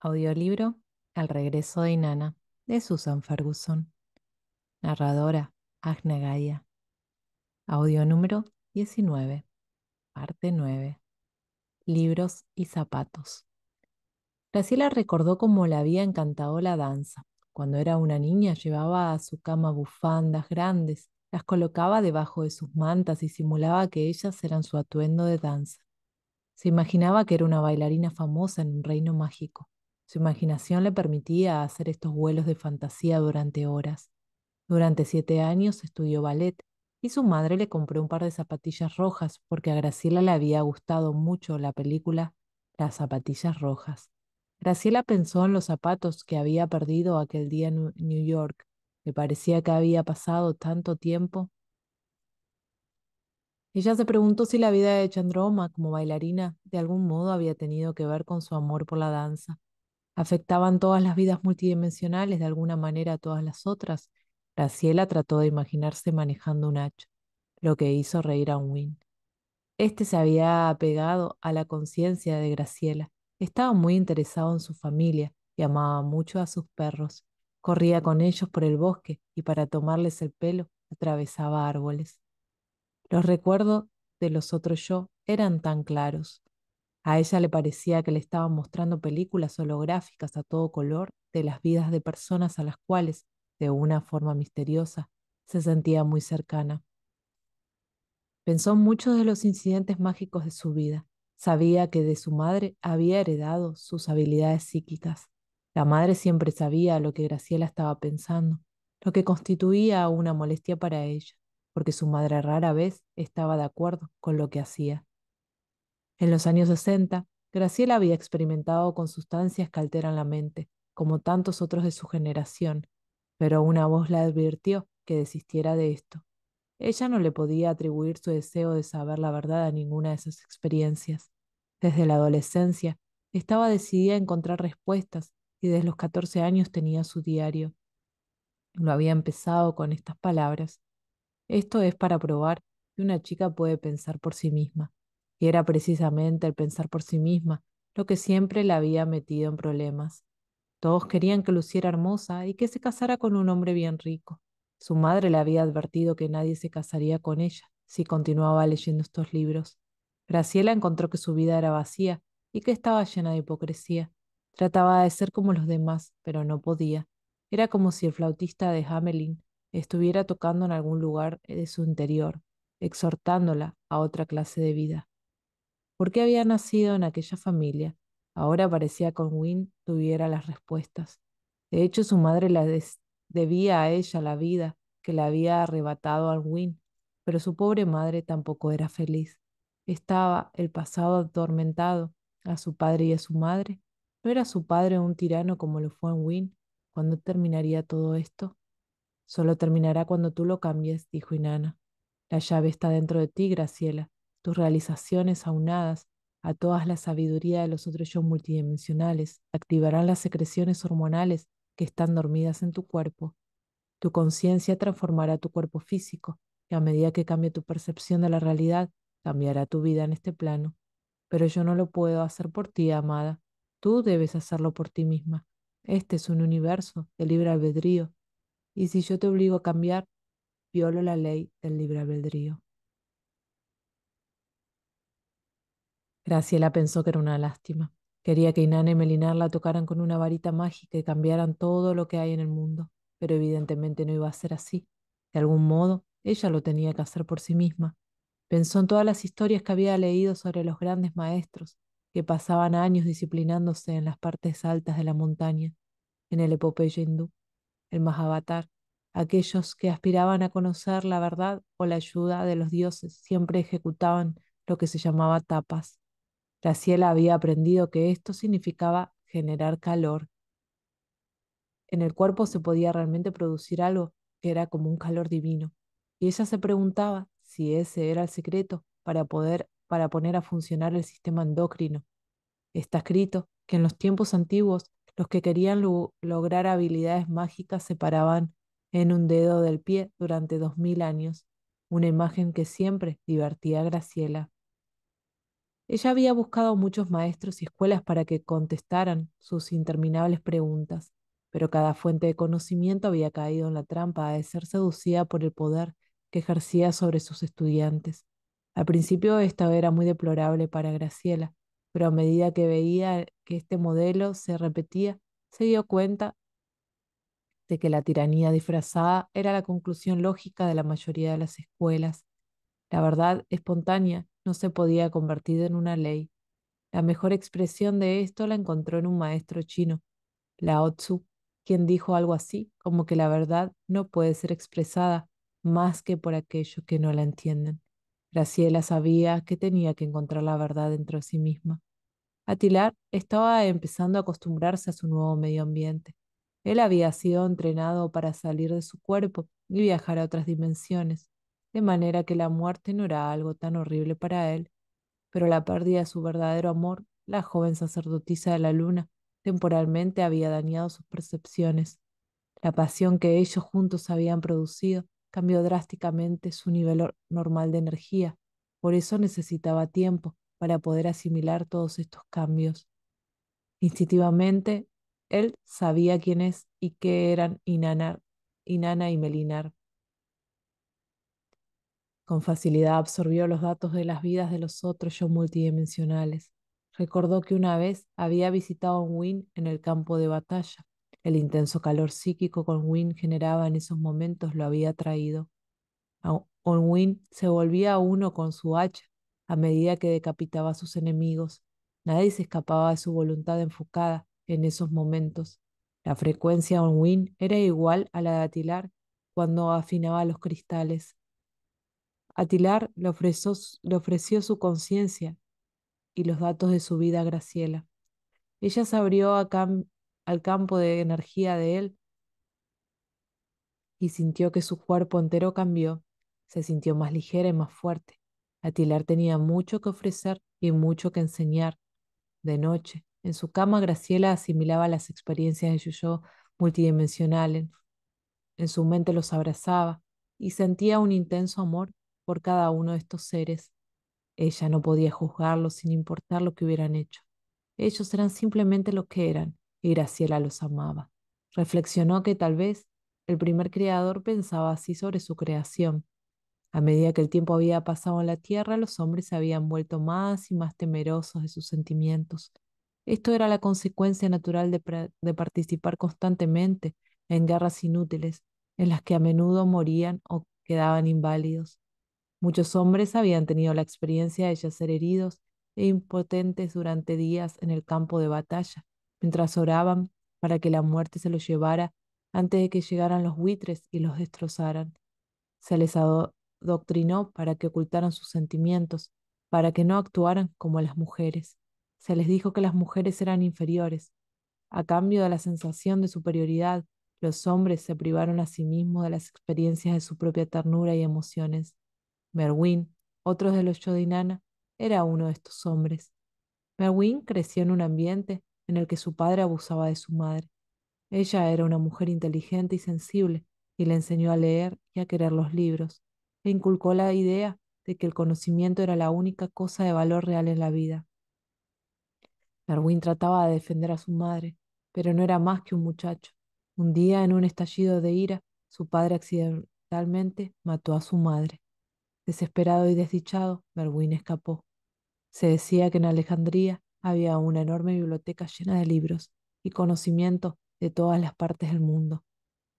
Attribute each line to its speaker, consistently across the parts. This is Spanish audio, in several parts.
Speaker 1: Audiolibro Al regreso de Inanna de Susan Ferguson. Narradora Agna Gaia. Audio número 19. Parte 9. Libros y zapatos. Graciela recordó cómo le había encantado la danza. Cuando era una niña llevaba a su cama bufandas grandes, las colocaba debajo de sus mantas y simulaba que ellas eran su atuendo de danza. Se imaginaba que era una bailarina famosa en un reino mágico. Su imaginación le permitía hacer estos vuelos de fantasía durante horas. Durante siete años estudió ballet y su madre le compró un par de zapatillas rojas porque a Graciela le había gustado mucho la película Las zapatillas rojas. Graciela pensó en los zapatos que había perdido aquel día en New York. Le parecía que había pasado tanto tiempo. Ella se preguntó si la vida de Chandroma como bailarina de algún modo había tenido que ver con su amor por la danza afectaban todas las vidas multidimensionales, de alguna manera a todas las otras. Graciela trató de imaginarse manejando un hacho, lo que hizo reír a Wynne. Este se había apegado a la conciencia de Graciela, estaba muy interesado en su familia y amaba mucho a sus perros. Corría con ellos por el bosque y para tomarles el pelo atravesaba árboles. Los recuerdos de los otros yo eran tan claros, a ella le parecía que le estaban mostrando películas holográficas a todo color de las vidas de personas a las cuales, de una forma misteriosa, se sentía muy cercana. Pensó mucho de los incidentes mágicos de su vida. Sabía que de su madre había heredado sus habilidades psíquicas. La madre siempre sabía lo que Graciela estaba pensando, lo que constituía una molestia para ella, porque su madre rara vez estaba de acuerdo con lo que hacía. En los años 60, Graciela había experimentado con sustancias que alteran la mente, como tantos otros de su generación, pero una voz la advirtió que desistiera de esto. Ella no le podía atribuir su deseo de saber la verdad a ninguna de esas experiencias. Desde la adolescencia, estaba decidida a encontrar respuestas y desde los 14 años tenía su diario. Lo había empezado con estas palabras. Esto es para probar que una chica puede pensar por sí misma y era precisamente el pensar por sí misma lo que siempre la había metido en problemas. Todos querían que luciera hermosa y que se casara con un hombre bien rico. Su madre le había advertido que nadie se casaría con ella si continuaba leyendo estos libros. Graciela encontró que su vida era vacía y que estaba llena de hipocresía. Trataba de ser como los demás, pero no podía. Era como si el flautista de Hamelin estuviera tocando en algún lugar de su interior, exhortándola a otra clase de vida. ¿Por qué había nacido en aquella familia? Ahora parecía que Win tuviera las respuestas. De hecho, su madre la debía a ella la vida que le había arrebatado a Win. pero su pobre madre tampoco era feliz. Estaba el pasado atormentado a su padre y a su madre. ¿No era su padre un tirano como lo fue Win. ¿Cuándo terminaría todo esto? Solo terminará cuando tú lo cambies, dijo Inana. La llave está dentro de ti, Graciela tus realizaciones aunadas a todas la sabiduría de los otros yo multidimensionales activarán las secreciones hormonales que están dormidas en tu cuerpo. Tu conciencia transformará tu cuerpo físico y a medida que cambie tu percepción de la realidad, cambiará tu vida en este plano. Pero yo no lo puedo hacer por ti, amada. Tú debes hacerlo por ti misma. Este es un universo de libre albedrío. Y si yo te obligo a cambiar, violo la ley del libre albedrío. Graciela pensó que era una lástima. Quería que Inane y Melinar la tocaran con una varita mágica y cambiaran todo lo que hay en el mundo, pero evidentemente no iba a ser así. De algún modo, ella lo tenía que hacer por sí misma. Pensó en todas las historias que había leído sobre los grandes maestros, que pasaban años disciplinándose en las partes altas de la montaña, en el epopeya hindú, el Mahavatar, aquellos que aspiraban a conocer la verdad o la ayuda de los dioses siempre ejecutaban lo que se llamaba tapas, Graciela había aprendido que esto significaba generar calor. En el cuerpo se podía realmente producir algo que era como un calor divino, y ella se preguntaba si ese era el secreto para poder para poner a funcionar el sistema endocrino. Está escrito que en los tiempos antiguos los que querían lograr habilidades mágicas se paraban en un dedo del pie durante dos mil años, una imagen que siempre divertía a Graciela. Ella había buscado muchos maestros y escuelas para que contestaran sus interminables preguntas, pero cada fuente de conocimiento había caído en la trampa de ser seducida por el poder que ejercía sobre sus estudiantes. Al principio esto era muy deplorable para Graciela, pero a medida que veía que este modelo se repetía, se dio cuenta de que la tiranía disfrazada era la conclusión lógica de la mayoría de las escuelas. La verdad espontánea no se podía convertir en una ley. La mejor expresión de esto la encontró en un maestro chino, Lao Tzu, quien dijo algo así como que la verdad no puede ser expresada más que por aquellos que no la entienden. Graciela sabía que tenía que encontrar la verdad dentro de sí misma. Atilar estaba empezando a acostumbrarse a su nuevo medio ambiente. Él había sido entrenado para salir de su cuerpo y viajar a otras dimensiones de manera que la muerte no era algo tan horrible para él, pero la pérdida de su verdadero amor, la joven sacerdotisa de la luna, temporalmente había dañado sus percepciones. La pasión que ellos juntos habían producido cambió drásticamente su nivel normal de energía, por eso necesitaba tiempo para poder asimilar todos estos cambios. Instintivamente, él sabía quiénes y qué eran Inanna Inana y Melinar. Con facilidad absorbió los datos de las vidas de los otros yo multidimensionales. Recordó que una vez había visitado a un en el campo de batalla. El intenso calor psíquico que Onwin generaba en esos momentos lo había traído. Onwin se volvía uno con su hacha a medida que decapitaba a sus enemigos. Nadie se escapaba de su voluntad enfocada en esos momentos. La frecuencia Onwin era igual a la de Atilar cuando afinaba los cristales. Atilar le ofreció, su conciencia y los datos de su vida a Graciela. Ella se abrió al campo de energía de él y sintió que su cuerpo entero cambió, se sintió más ligera y más fuerte. Atilar tenía mucho que ofrecer y mucho que enseñar. De noche, en su cama, Graciela asimilaba las experiencias de yo multidimensionales. En su mente los abrazaba y sentía un intenso amor por cada uno de estos seres. Ella no podía juzgarlos sin importar lo que hubieran hecho. Ellos eran simplemente lo que eran, y Graciela los amaba. Reflexionó que tal vez el primer creador pensaba así sobre su creación. A medida que el tiempo había pasado en la Tierra, los hombres se habían vuelto más y más temerosos de sus sentimientos. Esto era la consecuencia natural de participar constantemente en guerras inútiles, en las que a menudo morían o quedaban inválidos. Muchos hombres habían tenido la experiencia de ser heridos e impotentes durante días en el campo de batalla, mientras oraban para que la muerte se los llevara antes de que llegaran los buitres y los destrozaran. Se les adoctrinó para que ocultaran sus sentimientos, para que no actuaran como las mujeres. Se les dijo que las mujeres eran inferiores. A cambio de la sensación de superioridad, los hombres se privaron a sí mismos de las experiencias de su propia ternura y emociones. Merwin, otro de los Yodinana, era uno de estos hombres. Merwin creció en un ambiente en el que su padre abusaba de su madre. Ella era una mujer inteligente y sensible y le enseñó a leer y a querer los libros. Le inculcó la idea de que el conocimiento era la única cosa de valor real en la vida. Merwin trataba de defender a su madre, pero no era más que un muchacho. Un día, en un estallido de ira, su padre accidentalmente mató a su madre. Desesperado y desdichado, Merwin escapó. Se decía que en Alejandría había una enorme biblioteca llena de libros y conocimiento de todas las partes del mundo.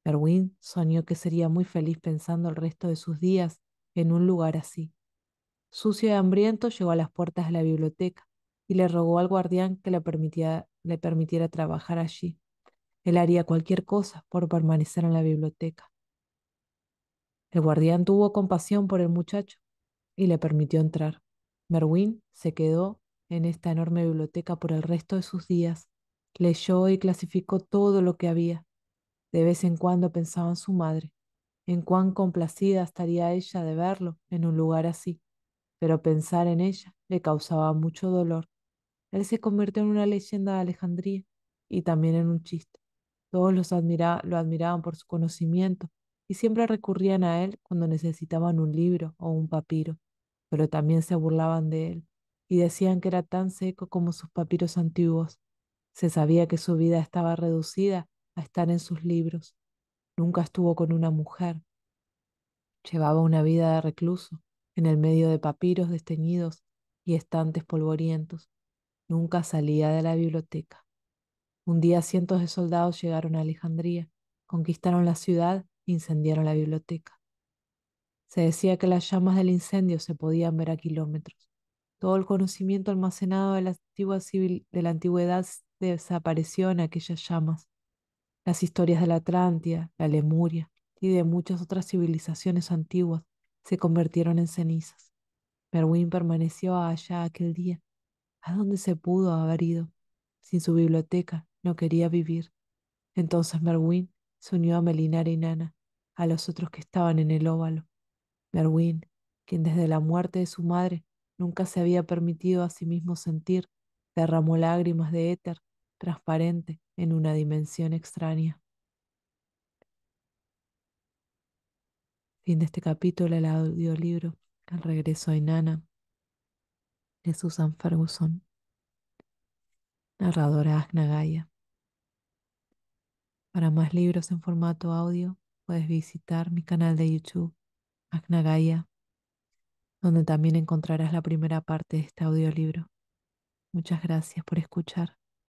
Speaker 1: Merwin soñó que sería muy feliz pensando el resto de sus días en un lugar así. Sucio y hambriento llegó a las puertas de la biblioteca y le rogó al guardián que le permitiera trabajar allí. Él haría cualquier cosa por permanecer en la biblioteca. El guardián tuvo compasión por el muchacho y le permitió entrar. Merwin se quedó en esta enorme biblioteca por el resto de sus días. Leyó y clasificó todo lo que había. De vez en cuando pensaba en su madre, en cuán complacida estaría ella de verlo en un lugar así, pero pensar en ella le causaba mucho dolor. Él se convirtió en una leyenda de Alejandría y también en un chiste. Todos lo admiraban por su conocimiento, y siempre recurrían a él cuando necesitaban un libro o un papiro, pero también se burlaban de él y decían que era tan seco como sus papiros antiguos. Se sabía que su vida estaba reducida a estar en sus libros. Nunca estuvo con una mujer. Llevaba una vida de recluso, en el medio de papiros desteñidos y estantes polvorientos. Nunca salía de la biblioteca. Un día cientos de soldados llegaron a Alejandría, conquistaron la ciudad incendiaron la biblioteca. Se decía que las llamas del incendio se podían ver a kilómetros. Todo el conocimiento almacenado de la, antigua civil, de la antigüedad desapareció en aquellas llamas. Las historias de la Atlántida, la Lemuria y de muchas otras civilizaciones antiguas se convirtieron en cenizas. Merwin permaneció allá aquel día, a dónde se pudo haber ido. Sin su biblioteca no quería vivir. Entonces Merwin se unió a Melinara y Nana a los otros que estaban en el óvalo. Merwin, quien desde la muerte de su madre nunca se había permitido a sí mismo sentir, derramó lágrimas de éter transparente en una dimensión extraña. Fin de este capítulo, el audiolibro, Al regreso a Nana, de Susan Ferguson, narradora Asna Para más libros en formato audio, puedes visitar mi canal de YouTube, Agnagaya, donde también encontrarás la primera parte de este audiolibro. Muchas gracias por escuchar.